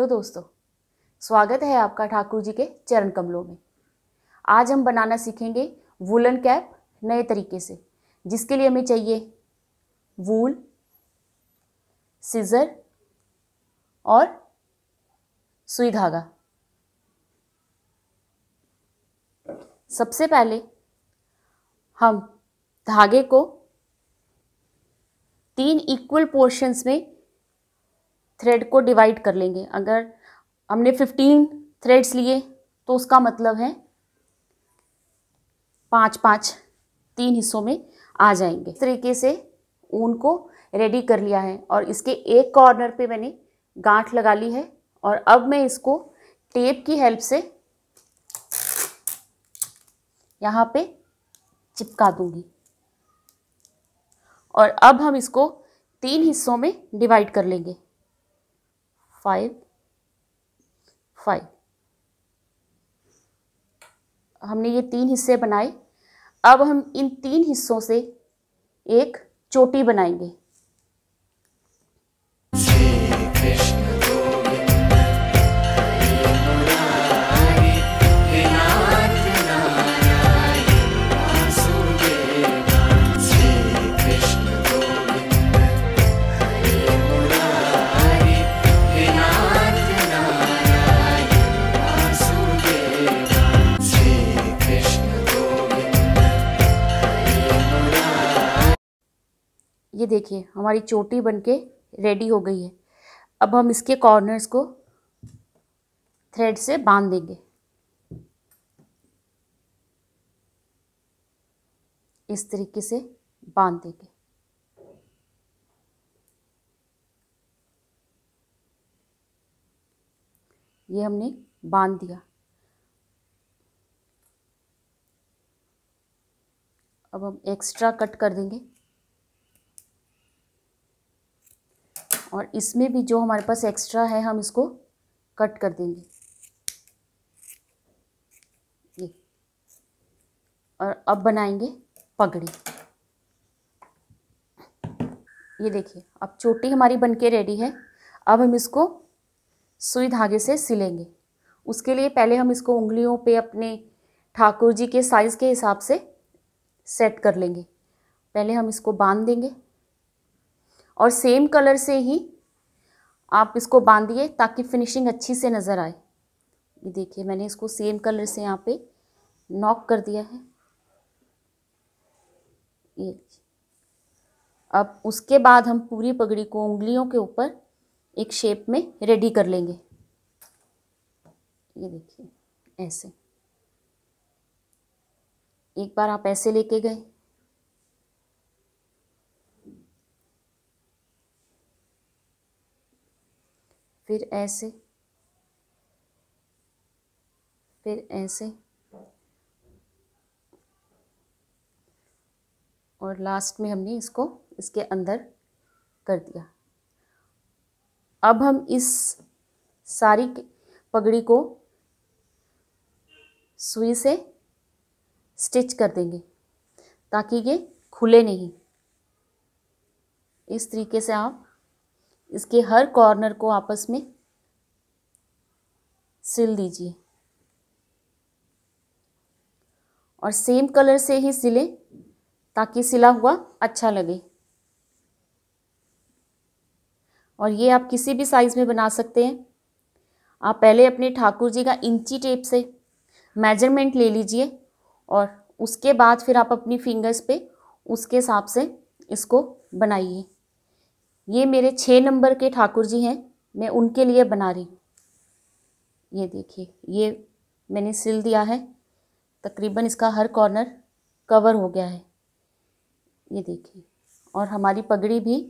hello दोस्तों स्वागत है आपका ठाकुर जी के चरण कमलों में आज हम बनाना सीखेंगे वूलन कैप नए तरीके से जिसके लिए हमें चाहिए वूल सीजर और सुई धागा सबसे पहले हम धागे को तीन इक्वल पोर्शंस में थ्रेड को डिवाइड कर लेंगे अगर हमने फिफ्टीन थ्रेड्स लिए तो उसका मतलब है पाँच पाँच तीन हिस्सों में आ जाएंगे इस तरीके से ऊन को रेडी कर लिया है और इसके एक कॉर्नर पे मैंने गांठ लगा ली है और अब मैं इसको टेप की हेल्प से यहाँ पे चिपका दूंगी और अब हम इसको तीन हिस्सों में डिवाइड कर लेंगे फाइव फाइव हमने ये तीन हिस्से बनाए अब हम इन तीन हिस्सों से एक चोटी बनाएंगे ये देखिए हमारी चोटी बनके रेडी हो गई है अब हम इसके कॉर्नर्स को थ्रेड से बांध देंगे इस तरीके से बांध देंगे ये हमने बांध दिया अब हम एक्स्ट्रा कट कर देंगे और इसमें भी जो हमारे पास एक्स्ट्रा है हम इसको कट कर देंगे ये और अब बनाएंगे पगड़ी ये देखिए अब चोटी हमारी बनके रेडी है अब हम इसको सुई धागे से सिलेंगे उसके लिए पहले हम इसको उंगलियों पे अपने ठाकुर जी के साइज़ के हिसाब से सेट कर लेंगे पहले हम इसको बांध देंगे और सेम कलर से ही आप इसको बांधिए ताकि फिनिशिंग अच्छी से नज़र आए ये देखिए मैंने इसको सेम कलर से यहाँ पे नॉक कर दिया है ये अब उसके बाद हम पूरी पगड़ी को उंगलियों के ऊपर एक शेप में रेडी कर लेंगे ये देखिए ऐसे एक बार आप ऐसे लेके गए फिर ऐसे फिर ऐसे और लास्ट में हमने इसको इसके अंदर कर दिया अब हम इस सारी पगड़ी को सुई से स्टिच कर देंगे ताकि ये खुले नहीं इस तरीके से आप इसके हर कॉर्नर को आपस में सिल दीजिए और सेम कलर से ही सिले ताकि सिला हुआ अच्छा लगे और ये आप किसी भी साइज़ में बना सकते हैं आप पहले अपने ठाकुर जी का इंची टेप से मेजरमेंट ले लीजिए और उसके बाद फिर आप अपनी फिंगर्स पे उसके हिसाब से इसको बनाइए ये मेरे छः नंबर के ठाकुर जी हैं मैं उनके लिए बना रही ये देखिए ये मैंने सिल दिया है तकरीबन इसका हर कॉर्नर कवर हो गया है ये देखिए और हमारी पगड़ी भी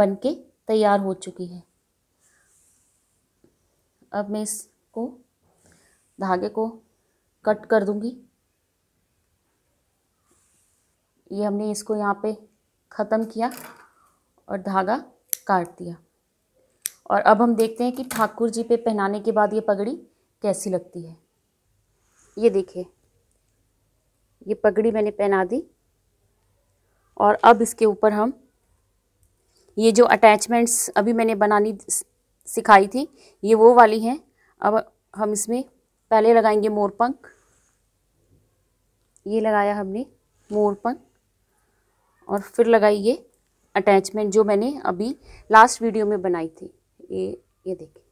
बन के तैयार हो चुकी है अब मैं इसको धागे को कट कर दूंगी ये हमने इसको यहाँ पे ख़त्म किया और धागा काट दिया और अब हम देखते हैं कि ठाकुर जी पे पहनाने के बाद ये पगड़ी कैसी लगती है ये देखिए ये पगड़ी मैंने पहना दी और अब इसके ऊपर हम ये जो अटैचमेंट्स अभी मैंने बनानी सिखाई थी ये वो वाली हैं अब हम इसमें पहले लगाएंगे मोरपंख ये लगाया हमने मोरपंख और फिर लगाइए अटैचमेंट जो मैंने अभी लास्ट वीडियो में बनाई थी ये ये देखिए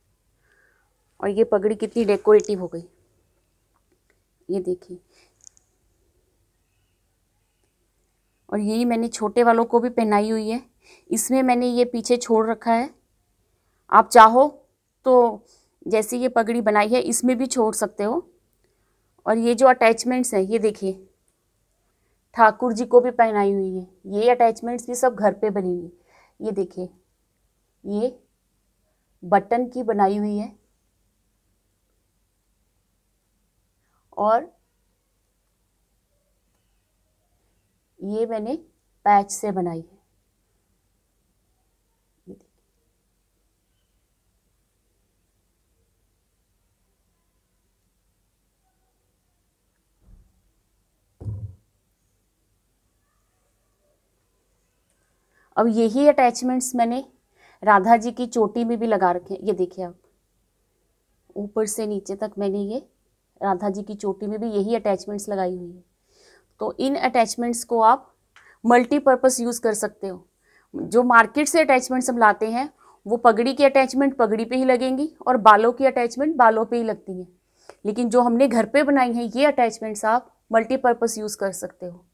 और ये पगड़ी कितनी डेकोरेटिव हो गई ये देखिए और यही मैंने छोटे वालों को भी पहनाई हुई है इसमें मैंने ये पीछे छोड़ रखा है आप चाहो तो जैसे ये पगड़ी बनाई है इसमें भी छोड़ सकते हो और ये जो अटैचमेंट्स हैं ये देखिए ठाकुर जी को भी पहनाई हुई है ये अटैचमेंट्स भी सब घर पे बनी हुई ये देखिए ये बटन की बनाई हुई है और ये मैंने पैच से बनाई है अब यही अटैचमेंट्स मैंने राधा जी की चोटी में भी लगा रखे ये देखिए आप ऊपर से नीचे तक मैंने ये राधा जी की चोटी में भी यही अटैचमेंट्स लगाई हुई है तो इन अटैचमेंट्स को आप मल्टीपर्पज़ यूज़ कर सकते हो जो मार्केट से अटैचमेंट्स हम लाते हैं वो पगड़ी की अटैचमेंट पगड़ी पे ही लगेंगी और बालों की अटैचमेंट बालों पे ही लगती हैं लेकिन जो हमने घर पे बनाई हैं ये अटैचमेंट्स आप मल्टीपर्पज़ यूज़ कर सकते हो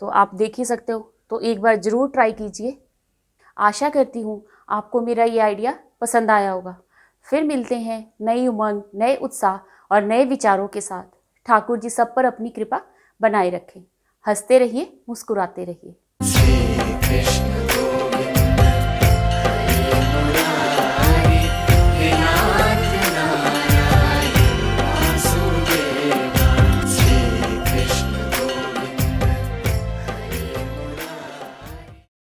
तो आप देख ही सकते हो तो एक बार ज़रूर ट्राई कीजिए आशा करती हूँ आपको मेरा ये आइडिया पसंद आया होगा फिर मिलते हैं नई उमंग नए उत्साह और नए विचारों के साथ ठाकुर जी सब पर अपनी कृपा बनाए रखें हंसते रहिए मुस्कुराते रहिए